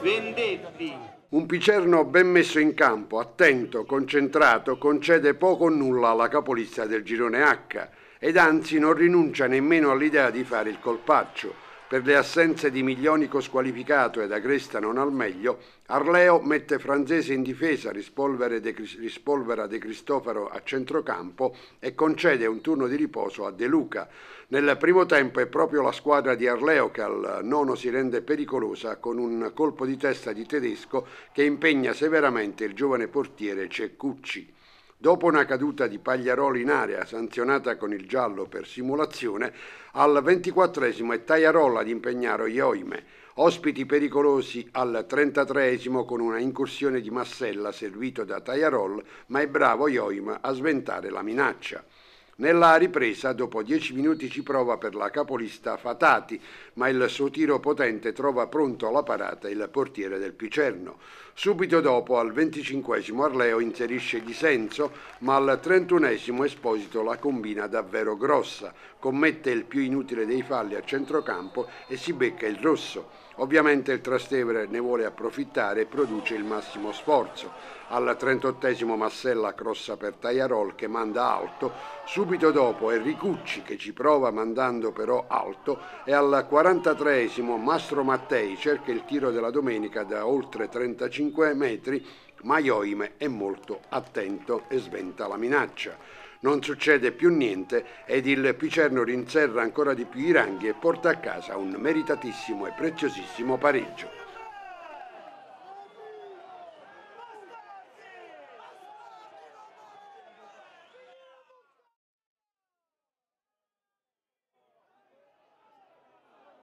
Vendetti. Un Picerno ben messo in campo, attento, concentrato, concede poco o nulla alla capolista del girone H ed anzi non rinuncia nemmeno all'idea di fare il colpaccio per le assenze di Miglionico squalificato e da Agresta non al meglio, Arleo mette Franzese in difesa, De, rispolvera De Cristofaro a centrocampo e concede un turno di riposo a De Luca. Nel primo tempo è proprio la squadra di Arleo che al nono si rende pericolosa con un colpo di testa di tedesco che impegna severamente il giovane portiere Ceccucci. Dopo una caduta di Pagliarolo in area, sanzionata con il giallo per simulazione, al 24 è Tagliarolla ad impegnare Ioime, ospiti pericolosi al 33 con una incursione di Massella servito da Tajarol, ma è bravo Ioime a sventare la minaccia. Nella ripresa, dopo 10 minuti, ci prova per la capolista Fatati, ma il suo tiro potente trova pronto alla parata il portiere del Picerno. Subito dopo, al 25 Arleo inserisce Disenso, ma al 31 Esposito la combina davvero grossa, commette il più inutile dei falli a centrocampo e si becca il rosso. Ovviamente il Trastevere ne vuole approfittare e produce il massimo sforzo. Al 38 Massella crossa per Tajarol che manda alto, subito Subito dopo è Ricucci che ci prova mandando però alto e al 43esimo Mastro Mattei cerca il tiro della domenica da oltre 35 metri, ma Ioime è molto attento e sventa la minaccia. Non succede più niente ed il Picerno rinserra ancora di più i ranghi e porta a casa un meritatissimo e preziosissimo pareggio.